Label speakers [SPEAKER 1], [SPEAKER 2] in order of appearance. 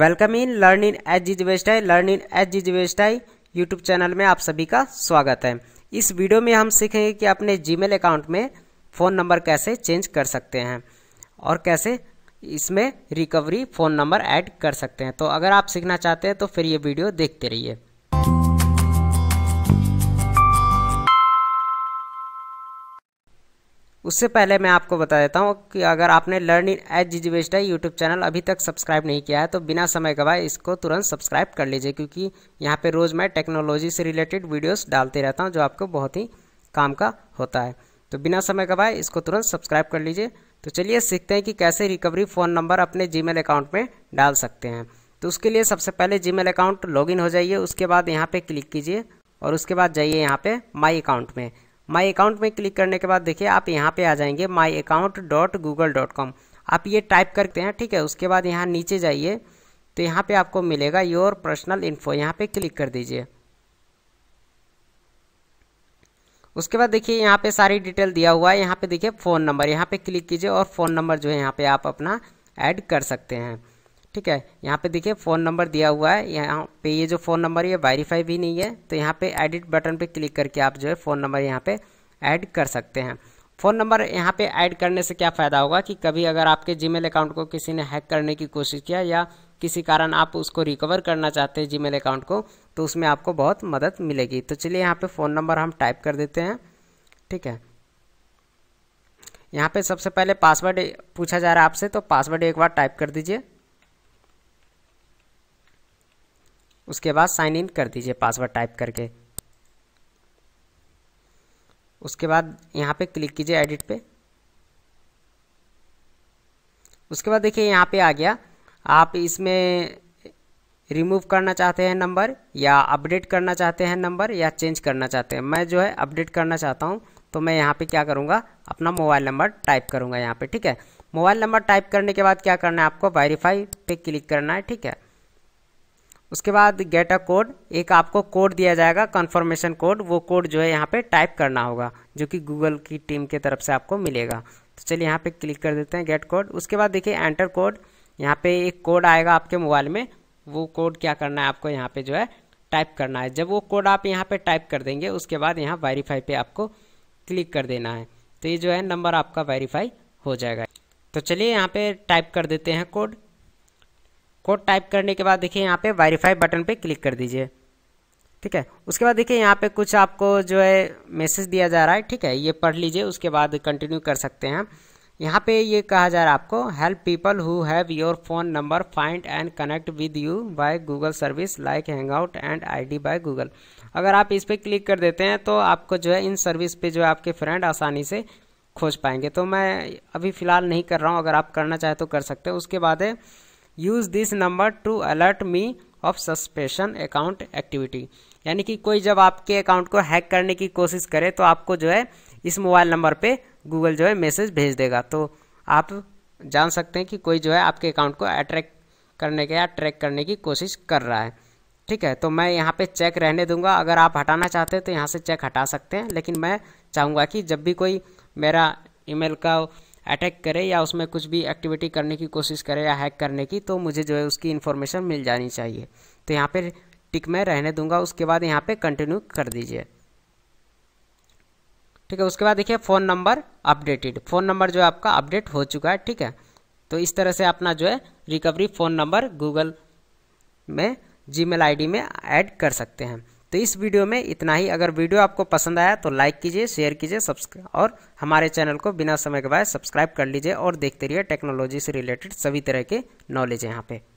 [SPEAKER 1] welcome in learning H G जीवेस्टाई learning H G वेस्टाई YouTube channel में आप सभी का स्वागत है इस वीडियो में हम सीखेंगे कि अपने जीमेल अकाउंट में फ़ोन नंबर कैसे चेंज कर सकते हैं और कैसे इसमें रिकवरी फ़ोन नंबर ऐड कर सकते हैं तो अगर आप सीखना चाहते हैं तो फिर ये वीडियो देखते रहिए उससे पहले मैं आपको बता देता हूँ कि अगर आपने learn in H G G बेस्टा यूट्यूब चैनल अभी तक सब्सक्राइब नहीं किया है तो बिना समय गवाए इसको तुरंत सब्सक्राइब कर लीजिए क्योंकि यहाँ पे रोज़ मैं टेक्नोलॉजी से रिलेटेड वीडियोस डालते रहता हूँ जो आपको बहुत ही काम का होता है तो बिना समय गवाए इसको तुरंत सब्सक्राइब कर लीजिए तो चलिए सीखते हैं कि कैसे रिकवरी फ़ोन नंबर अपने जी अकाउंट में डाल सकते हैं तो उसके लिए सबसे पहले जी अकाउंट लॉग हो जाइए उसके बाद यहाँ पर क्लिक कीजिए और उसके बाद जाइए यहाँ पर माई अकाउंट में माई अकाउंट में क्लिक करने के बाद देखिए आप यहाँ पे आ जाएंगे my account dot Google dot com आप ये टाइप करते हैं ठीक है उसके बाद यहाँ नीचे जाइए तो यहाँ पे आपको मिलेगा योर पर्सनल इन्फो यहाँ पे क्लिक कर दीजिए उसके बाद देखिए यहाँ पे सारी डिटेल दिया हुआ है यहाँ पे देखिए फ़ोन नंबर यहाँ पे क्लिक कीजिए और फ़ोन नंबर जो है यहाँ पे आप अपना ऐड कर सकते हैं ठीक है यहाँ पे देखिए फ़ोन नंबर दिया हुआ है यहाँ पे ये जो फ़ोन नंबर ये वेरीफाई भी नहीं है तो यहाँ पे एडिट बटन पे क्लिक करके आप जो है फ़ोन नंबर यहाँ पे ऐड कर सकते हैं फ़ोन नंबर यहाँ पे ऐड करने से क्या फ़ायदा होगा कि कभी अगर आपके जीमेल अकाउंट को किसी ने हैक करने की कोशिश किया या किसी कारण आप उसको रिकवर करना चाहते हैं जीमेल अकाउंट को तो उसमें आपको बहुत मदद मिलेगी तो चलिए यहाँ पर फ़ोन नंबर हम टाइप कर देते हैं ठीक है यहाँ पे सबसे पहले पासवर्ड पूछा जा रहा है आपसे तो पासवर्ड एक बार टाइप कर दीजिए उसके बाद साइन इन कर दीजिए पासवर्ड टाइप करके उसके बाद यहाँ पे क्लिक कीजिए एडिट पे उसके बाद देखिए यहाँ पे आ गया आप इसमें रिमूव करना चाहते हैं नंबर या अपडेट करना चाहते हैं नंबर या चेंज करना चाहते हैं मैं जो है अपडेट करना चाहता हूँ तो मैं यहाँ पे क्या करूँगा अपना मोबाइल नंबर टाइप करूँगा यहाँ पे ठीक है मोबाइल नंबर टाइप करने के बाद क्या करना है आपको वेरीफाई पे क्लिक करना है ठीक है उसके बाद गेट अ कोड एक आपको कोड दिया जाएगा कन्फर्मेशन कोड वो कोड जो है यहाँ पे टाइप करना होगा जो कि गूगल की टीम के तरफ से आपको मिलेगा तो चलिए यहाँ पे क्लिक कर देते हैं गेट कोड उसके बाद देखिए एंटर कोड यहाँ पे एक कोड आएगा आपके मोबाइल में वो कोड क्या करना है आपको यहाँ पे जो है टाइप करना है जब वो कोड आप यहाँ पे टाइप कर देंगे उसके बाद यहाँ वेरीफाई पे आपको क्लिक कर देना है तो ये जो है नंबर आपका वेरीफाई हो जाएगा तो चलिए यहाँ पे टाइप कर देते हैं कोड कोड टाइप करने के बाद देखिए यहाँ पे वेरीफाई बटन पे क्लिक कर दीजिए ठीक है उसके बाद देखिए यहाँ पे कुछ आपको जो है मैसेज दिया जा रहा है ठीक है ये पढ़ लीजिए उसके बाद कंटिन्यू कर सकते हैं यहाँ पे ये कहा जा रहा है आपको help people who have your phone number find and connect with you by Google service like out and D by Google अगर आप इस पर क्लिक कर देते हैं तो आपको जो है इन सर्विस पे जो है आपके फ्रेंड आसानी से खोज पाएंगे तो मैं अभी फ़िलहाल नहीं कर रहा हूँ अगर आप करना चाहें तो कर सकते हैं उसके बाद है use this number to alert me of suspicion account activity यानी कि कोई जब आपके अकाउंट को हैक करने की कोशिश करे तो आपको जो है इस मोबाइल नंबर पे गूगल जो है मैसेज भेज देगा तो आप जान सकते हैं कि कोई जो है आपके अकाउंट को अट्रैक्ट करने के या ट्रैक करने की कोशिश कर रहा है ठीक है तो मैं यहाँ पे चेक रहने दूंगा अगर आप हटाना चाहते हैं तो यहाँ से चेक हटा सकते हैं लेकिन मैं चाहूँगा कि जब भी कोई मेरा ईमेल का अटैक करे या उसमें कुछ भी एक्टिविटी करने की कोशिश करे या हैक करने की तो मुझे जो है उसकी इन्फॉर्मेशन मिल जानी चाहिए तो यहाँ पर टिक में रहने दूंगा उसके बाद यहाँ पर कंटिन्यू कर दीजिए ठीक है उसके बाद देखिए phone number updated phone number जो है आपका अपडेट हो चुका है ठीक है तो इस तरह से अपना जो है रिकवरी फ़ोन नंबर गूगल में जी मेल में ऐड कर सकते हैं तो इस वीडियो में इतना ही अगर वीडियो आपको पसंद आया तो लाइक कीजिए शेयर कीजिए सब्सक्राइब और हमारे चैनल को बिना समय के बाद सब्सक्राइब कर लीजिए और देखते रहिए टेक्नोलॉजी से रिलेटेड सभी तरह के नॉलेज यहाँ पे